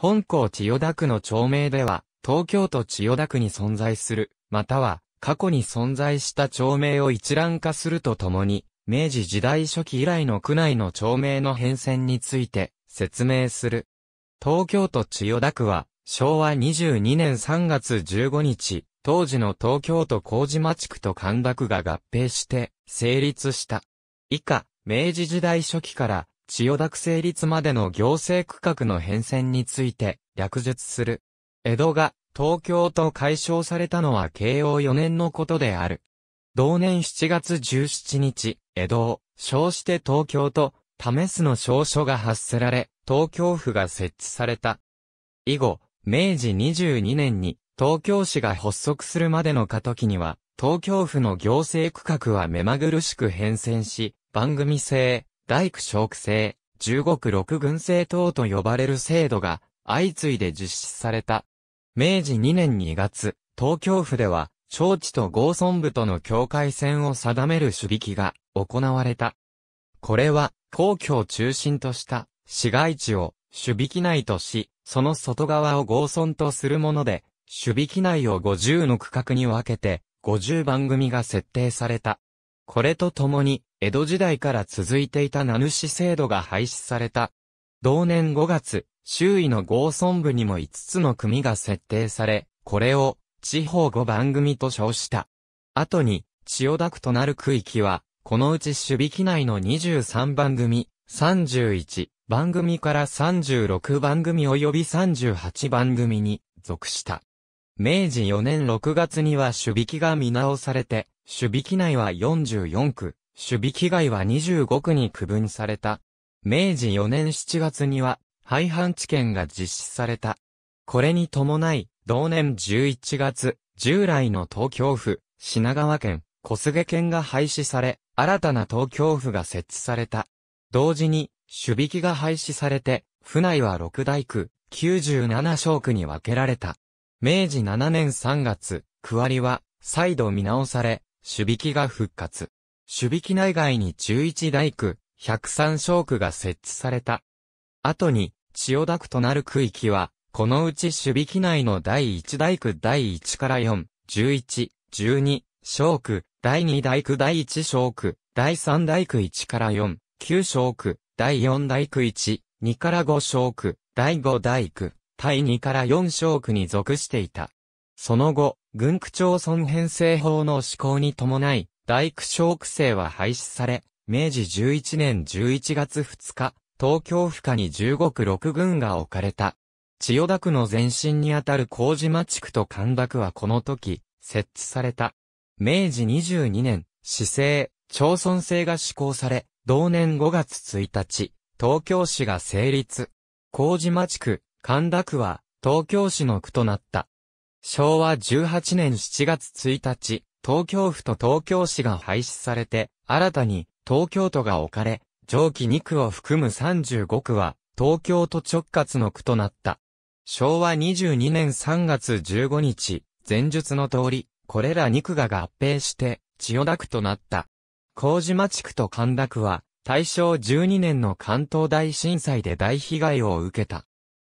本校千代田区の町名では、東京都千代田区に存在する、または、過去に存在した町名を一覧化するとともに、明治時代初期以来の区内の町名の変遷について説明する。東京都千代田区は、昭和22年3月15日、当時の東京都麹町区と神田区が合併して成立した。以下、明治時代初期から千代田区成立までの行政区画の変遷について、略述する。江戸が、東京と解消されたのは慶応4年のことである。同年7月17日、江戸を、称して東京と、為すの証書が発せられ、東京府が設置された。以後、明治22年に、東京市が発足するまでの過渡期には、東京府の行政区画は目まぐるしく変遷し、番組制、大工小区制、五国六軍制等と呼ばれる制度が相次いで実施された。明治2年2月、東京府では、町地と合村部との境界線を定める守備機が行われた。これは、皇居を中心とした市街地を守備機内とし、その外側を合村とするもので、守備機内を50の区画に分けて、50番組が設定された。これとともに、江戸時代から続いていた名主制度が廃止された。同年5月、周囲の合村部にも5つの組が設定され、これを地方5番組と称した。後に、千代田区となる区域は、このうち守備機内の23番組、31番組から36番組及び38番組に属した。明治4年6月には守備機が見直されて、守備機内は44区、守備機外は25区に区分された。明治4年7月には、廃藩置県が実施された。これに伴い、同年11月、従来の東京府、品川県、小菅県が廃止され、新たな東京府が設置された。同時に、守備機が廃止されて、府内は六大区、97小区に分けられた。明治7年3月、区割りは、再度見直され、守備機が復活。守備機内外に11大区、103小区が設置された。後に、千代田区となる区域は、このうち守備機内の第1大区第1から4、11、12、小区、第2大区第1小区、第3大区1から4、9小区、第4大区1、2から5小区、第5大区、第2から4小区に属していた。その後、軍区町村編成法の施行に伴い、大工小区制は廃止され、明治11年11月2日、東京府下に15区6軍が置かれた。千代田区の前身にあたる麹島地区と神田区はこの時、設置された。明治22年、市政、町村制が施行され、同年5月1日、東京市が成立。麹島地区、神田区は、東京市の区となった。昭和18年7月1日、東京府と東京市が廃止されて、新たに東京都が置かれ、上記2区を含む35区は、東京都直轄の区となった。昭和22年3月15日、前述の通り、これら2区が合併して、千代田区となった。麹町区と神田区は、大正12年の関東大震災で大被害を受けた。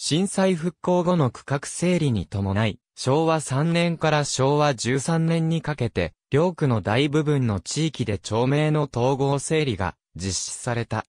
震災復興後の区画整理に伴い、昭和3年から昭和13年にかけて、両区の大部分の地域で町名の統合整理が実施された。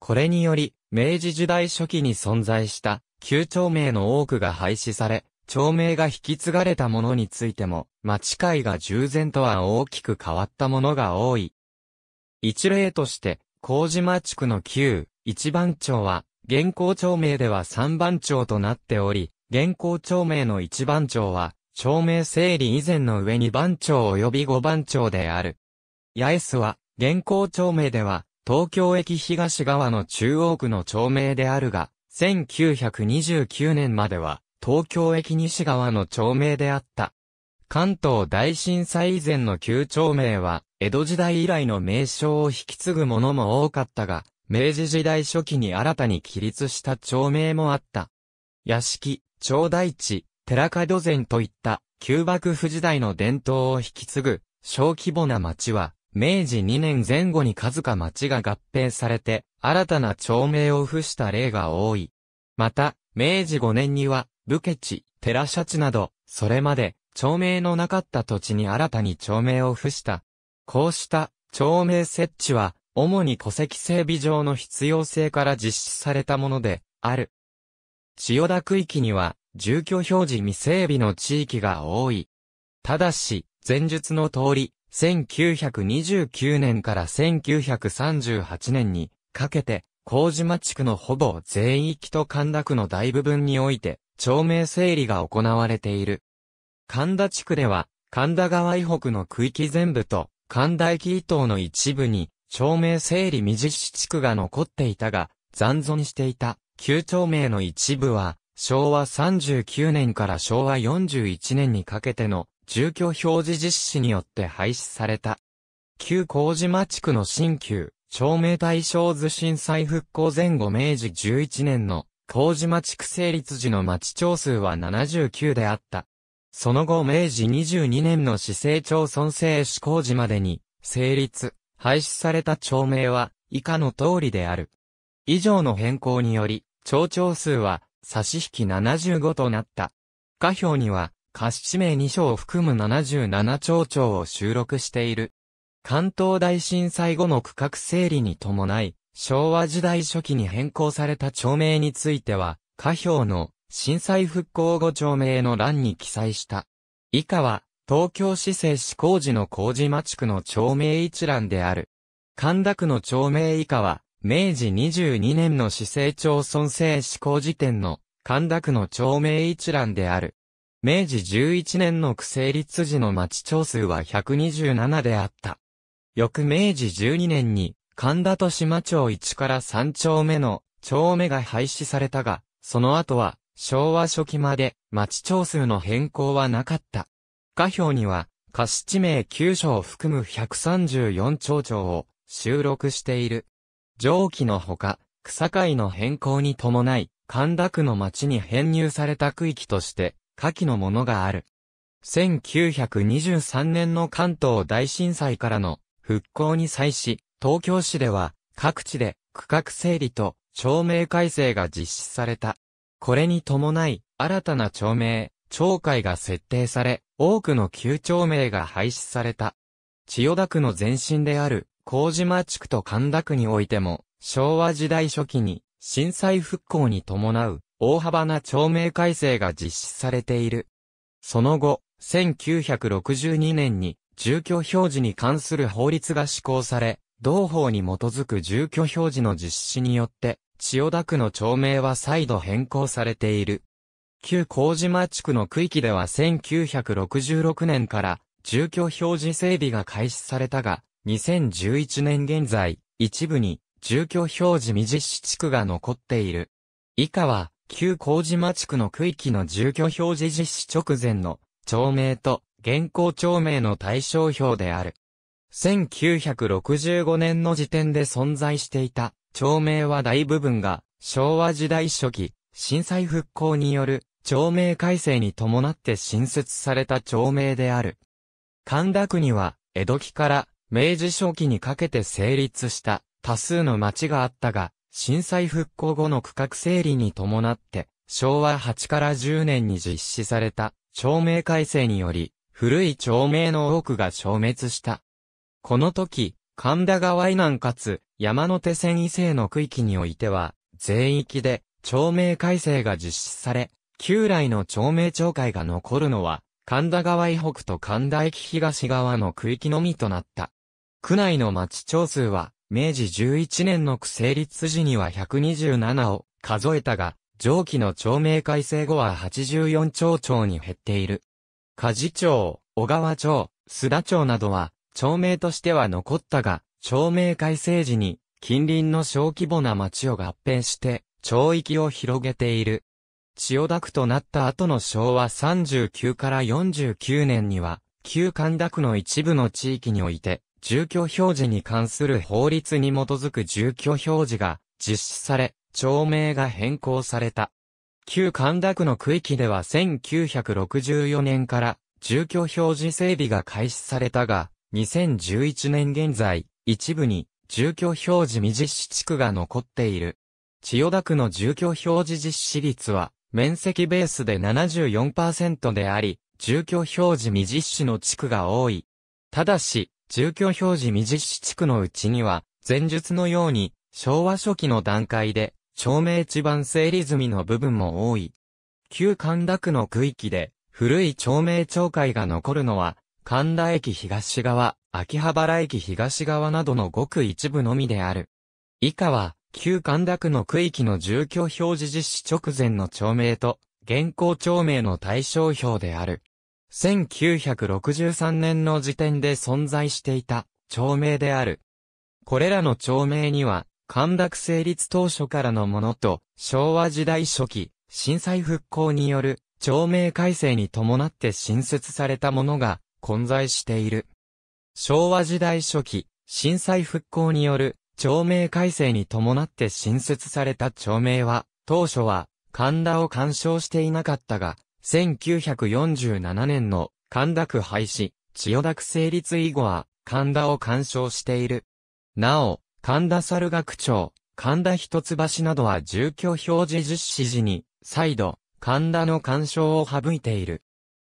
これにより、明治時代初期に存在した旧町名の多くが廃止され、町名が引き継がれたものについても、町会が従前とは大きく変わったものが多い。一例として、麹島地区の旧一番町は、現行町名では三番町となっており、現行町名の一番町は、町名整理以前の上2番町及び五番町である。八重洲は、現行町名では、東京駅東側の中央区の町名であるが、1929年までは、東京駅西側の町名であった。関東大震災以前の旧町名は、江戸時代以来の名称を引き継ぐものも多かったが、明治時代初期に新たに起立した町名もあった。屋敷、町大地、寺門前といった旧幕府時代の伝統を引き継ぐ小規模な町は、明治2年前後に数か町が合併されて、新たな町名を付した例が多い。また、明治5年には、武家地、寺社地など、それまで、町名のなかった土地に新たに町名を付した。こうした、町名設置は、主に戸籍整備上の必要性から実施されたもので、ある。千代田区域には、住居表示未整備の地域が多い。ただし、前述の通り、1929年から1938年にかけて、麹島地区のほぼ全域と神田区の大部分において、町名整理が行われている。神田地区では、神田川以北の区域全部と、神田駅以東の一部に、町名整理未実施地区が残っていたが、残存していた旧町名の一部は、昭和39年から昭和41年にかけての住居表示実施によって廃止された。旧麹島地区の新旧、町名対象図震災復興前後明治11年の麹島地区成立時の町町数は79であった。その後明治22年の市政町村制施行時までに成立。廃止された町名は、以下の通りである。以上の変更により、町長数は、差し引き75となった。下表には、貸し名2章を含む77町長を収録している。関東大震災後の区画整理に伴い、昭和時代初期に変更された町名については、下表の震災復興後町名の欄に記載した。以下は、東京市政市工事の工事町区の町名一覧である。神田区の町名以下は、明治22年の市政町村制施行時点の神田区の町名一覧である。明治11年の区成立時の町町数は127であった。翌明治12年に神田と島町1から3丁目の町目が廃止されたが、その後は昭和初期まで町町数の変更はなかった。下表には、歌詞地名9章を含む134町長を収録している。上記のほか、草界の変更に伴い、神田区の町に編入された区域として、下記のものがある。1923年の関東大震災からの復興に際し、東京市では各地で区画整理と町名改正が実施された。これに伴い、新たな町名、町会が設定され、多くの旧町名が廃止された。千代田区の前身である、麹島地区と神田区においても、昭和時代初期に、震災復興に伴う、大幅な町名改正が実施されている。その後、1962年に、住居表示に関する法律が施行され、同法に基づく住居表示の実施によって、千代田区の町名は再度変更されている。旧麹町地区の区域では1966年から住居表示整備が開始されたが、2011年現在、一部に住居表示未実施地区が残っている。以下は、旧麹町地区の区域の住居表示実施直前の町名と現行町名の対象表である。1965年の時点で存在していた町名は大部分が昭和時代初期、震災復興による町名改正に伴って新設された町名である。神田区には、江戸期から明治初期にかけて成立した多数の町があったが、震災復興後の区画整理に伴って、昭和8から10年に実施された町名改正により、古い町名の多くが消滅した。この時、神田川以南かつ山手線以西の区域においては、全域で町名改正が実施され、旧来の町名町会が残るのは、神田川以北と神田駅東側の区域のみとなった。区内の町町数は、明治11年の区成立時には127を数えたが、上記の町名改正後は84町町に減っている。加梶町、小川町、須田町などは、町名としては残ったが、町名改正時に、近隣の小規模な町を合併して、町域を広げている。千代田区となった後の昭和39から49年には、旧神田区の一部の地域において、住居表示に関する法律に基づく住居表示が実施され、町名が変更された。旧神田区の区域では1964年から住居表示整備が開始されたが、2011年現在、一部に住居表示未実施地区が残っている。千代田区の住居表示実施率は面積ベースで74%であり、住居表示未実施の地区が多い。ただし、住居表示未実施地区のうちには、前述のように、昭和初期の段階で、町名地盤整理済みの部分も多い。旧神田区の区域で、古い町名町会が残るのは、神田駅東側、秋葉原駅東側などのごく一部のみである。以下は、旧神田区の区域の住居表示実施直前の町名と、現行町名の対象表である。1963年の時点で存在していた町名である。これらの町名には、神田区成立当初からのものと、昭和時代初期、震災復興による町名改正に伴って新設されたものが混在している。昭和時代初期、震災復興による町名改正に伴って新設された町名は、当初は、神田を干渉していなかったが、1947年の神田区廃止、千代田区成立以後は、神田を干渉している。なお、神田猿学町、神田一橋などは住居表示実施時に、再度、神田の干渉を省いている。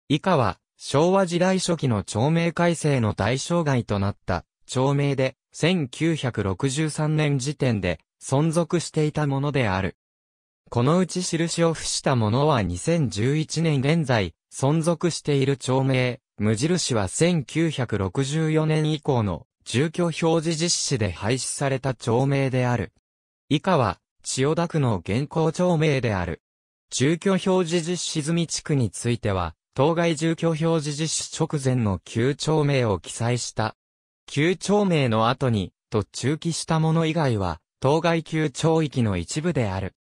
以下は、昭和時代初期の町名改正の対象外となった、町名で、1963年時点で存続していたものである。このうち印を付したものは2011年現在、存続している町名、無印は1964年以降の住居表示実施で廃止された町名である。以下は、千代田区の現行町名である。住居表示実施済み地区については、当該住居表示実施直前の旧町名を記載した旧町名の後に、と中期したもの以外は、当該旧町域の一部である。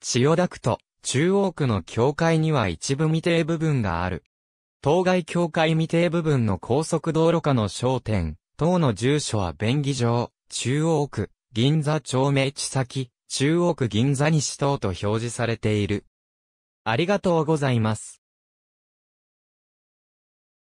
千代田区と中央区の境界には一部未定部分がある。当該境界未定部分の高速道路下の商店、等の住所は便宜上、中央区、銀座町名地先、中央区銀座西等と表示されている。ありがとうございます。